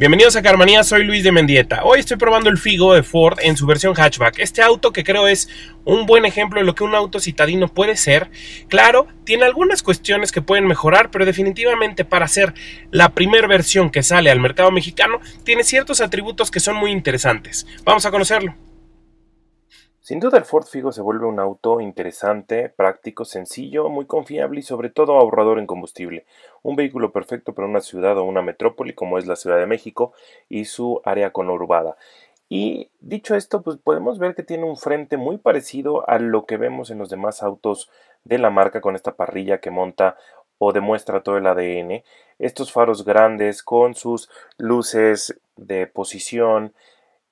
Bienvenidos a Carmanía, soy Luis de Mendieta. Hoy estoy probando el Figo de Ford en su versión hatchback. Este auto que creo es un buen ejemplo de lo que un auto citadino puede ser. Claro, tiene algunas cuestiones que pueden mejorar, pero definitivamente para ser la primera versión que sale al mercado mexicano, tiene ciertos atributos que son muy interesantes. Vamos a conocerlo. Sin duda el Ford Figo se vuelve un auto interesante, práctico, sencillo, muy confiable y sobre todo ahorrador en combustible. Un vehículo perfecto para una ciudad o una metrópoli como es la Ciudad de México y su área conurbada. Y dicho esto, pues podemos ver que tiene un frente muy parecido a lo que vemos en los demás autos de la marca con esta parrilla que monta o demuestra todo el ADN. Estos faros grandes con sus luces de posición,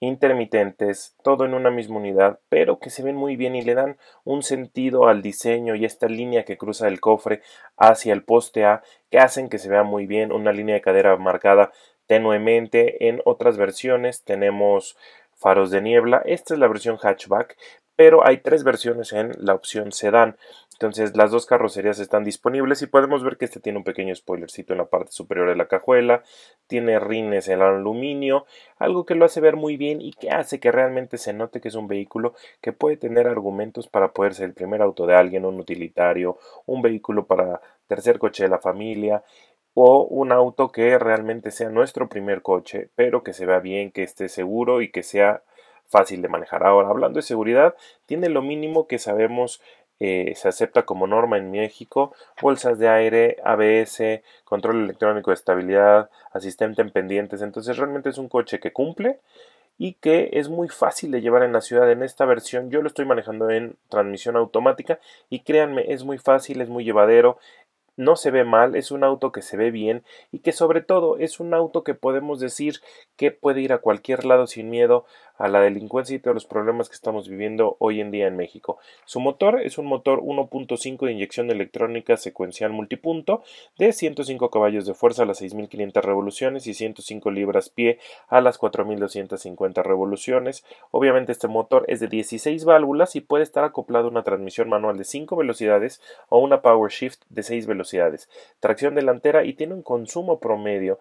intermitentes, todo en una misma unidad, pero que se ven muy bien y le dan un sentido al diseño y esta línea que cruza el cofre hacia el poste A, que hacen que se vea muy bien una línea de cadera marcada tenuemente. En otras versiones tenemos faros de niebla, esta es la versión hatchback, pero hay tres versiones en la opción sedán. Entonces las dos carrocerías están disponibles y podemos ver que este tiene un pequeño spoilercito en la parte superior de la cajuela, tiene rines en aluminio, algo que lo hace ver muy bien y que hace que realmente se note que es un vehículo que puede tener argumentos para poder ser el primer auto de alguien, un utilitario, un vehículo para tercer coche de la familia, o un auto que realmente sea nuestro primer coche, pero que se vea bien, que esté seguro y que sea fácil de manejar. Ahora, hablando de seguridad, tiene lo mínimo que sabemos eh, se acepta como norma en México, bolsas de aire, ABS, control electrónico de estabilidad, asistente en pendientes, entonces realmente es un coche que cumple y que es muy fácil de llevar en la ciudad. En esta versión yo lo estoy manejando en transmisión automática y créanme, es muy fácil, es muy llevadero, no se ve mal, es un auto que se ve bien y que sobre todo es un auto que podemos decir que puede ir a cualquier lado sin miedo a la delincuencia y todos los problemas que estamos viviendo hoy en día en México. Su motor es un motor 1.5 de inyección electrónica secuencial multipunto de 105 caballos de fuerza a las 6.500 revoluciones y 105 libras-pie a las 4.250 revoluciones. Obviamente este motor es de 16 válvulas y puede estar acoplado a una transmisión manual de 5 velocidades o una power shift de 6 velocidades. Tracción delantera y tiene un consumo promedio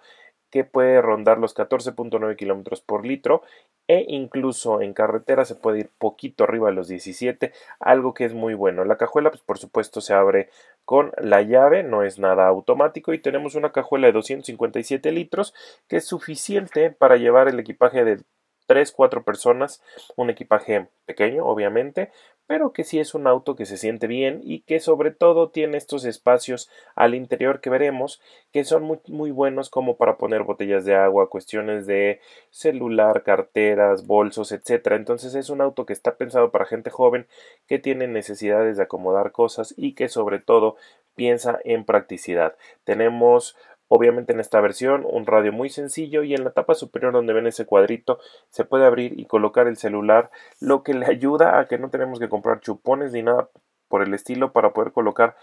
que puede rondar los 14.9 kilómetros por litro e incluso en carretera se puede ir poquito arriba de los 17, algo que es muy bueno. La cajuela, pues por supuesto, se abre con la llave, no es nada automático y tenemos una cajuela de 257 litros que es suficiente para llevar el equipaje de 3, 4 personas, un equipaje pequeño, obviamente, pero que sí es un auto que se siente bien y que sobre todo tiene estos espacios al interior que veremos que son muy, muy buenos como para poner botellas de agua, cuestiones de celular, carteras, bolsos, etcétera. Entonces es un auto que está pensado para gente joven que tiene necesidades de acomodar cosas y que sobre todo piensa en practicidad. Tenemos Obviamente en esta versión un radio muy sencillo y en la tapa superior donde ven ese cuadrito se puede abrir y colocar el celular, lo que le ayuda a que no tenemos que comprar chupones ni nada por el estilo para poder colocar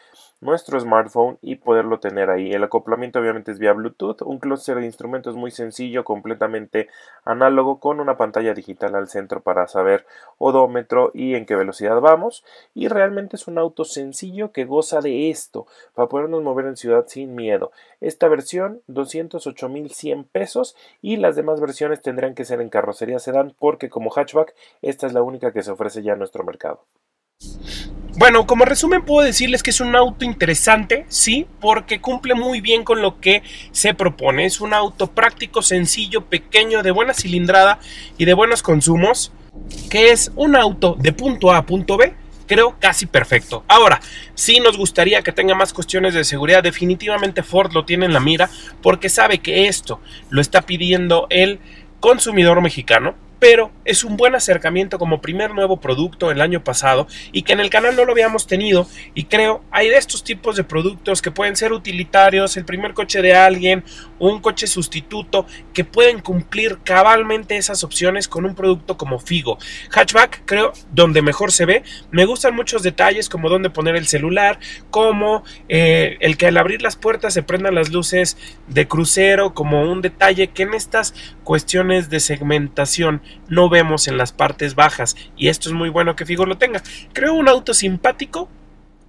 nuestro smartphone y poderlo tener ahí. El acoplamiento obviamente es vía Bluetooth, un clúster de instrumentos muy sencillo, completamente análogo, con una pantalla digital al centro para saber odómetro y en qué velocidad vamos. Y realmente es un auto sencillo que goza de esto, para podernos mover en ciudad sin miedo. Esta versión, 208.100 pesos y las demás versiones tendrán que ser en carrocería sedán porque como hatchback, esta es la única que se ofrece ya en nuestro mercado. Bueno, como resumen puedo decirles que es un auto interesante, sí, porque cumple muy bien con lo que se propone. Es un auto práctico, sencillo, pequeño, de buena cilindrada y de buenos consumos, que es un auto de punto A a punto B, creo casi perfecto. Ahora, sí nos gustaría que tenga más cuestiones de seguridad. Definitivamente Ford lo tiene en la mira porque sabe que esto lo está pidiendo el consumidor mexicano pero es un buen acercamiento como primer nuevo producto el año pasado y que en el canal no lo habíamos tenido y creo hay de estos tipos de productos que pueden ser utilitarios, el primer coche de alguien, un coche sustituto que pueden cumplir cabalmente esas opciones con un producto como Figo. Hatchback creo donde mejor se ve, me gustan muchos detalles como dónde poner el celular, como eh, el que al abrir las puertas se prendan las luces de crucero como un detalle que en estas cuestiones de segmentación no vemos en las partes bajas y esto es muy bueno que Figo lo tenga. Creo un auto simpático,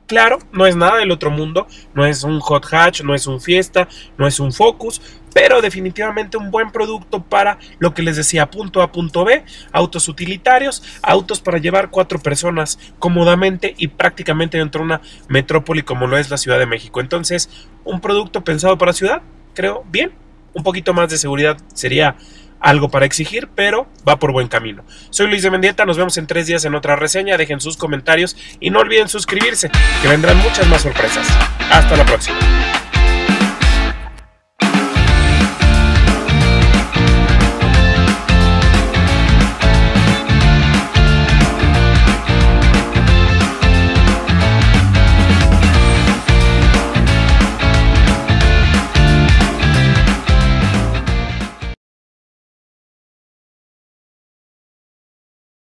claro, no es nada del otro mundo, no es un hot hatch, no es un fiesta, no es un focus, pero definitivamente un buen producto para lo que les decía, punto A, punto B, autos utilitarios, autos para llevar cuatro personas cómodamente y prácticamente dentro de una metrópoli como lo es la Ciudad de México. Entonces, un producto pensado para ciudad, creo, bien, un poquito más de seguridad sería algo para exigir, pero va por buen camino. Soy Luis de Mendieta, nos vemos en tres días en otra reseña, dejen sus comentarios y no olviden suscribirse, que vendrán muchas más sorpresas. Hasta la próxima.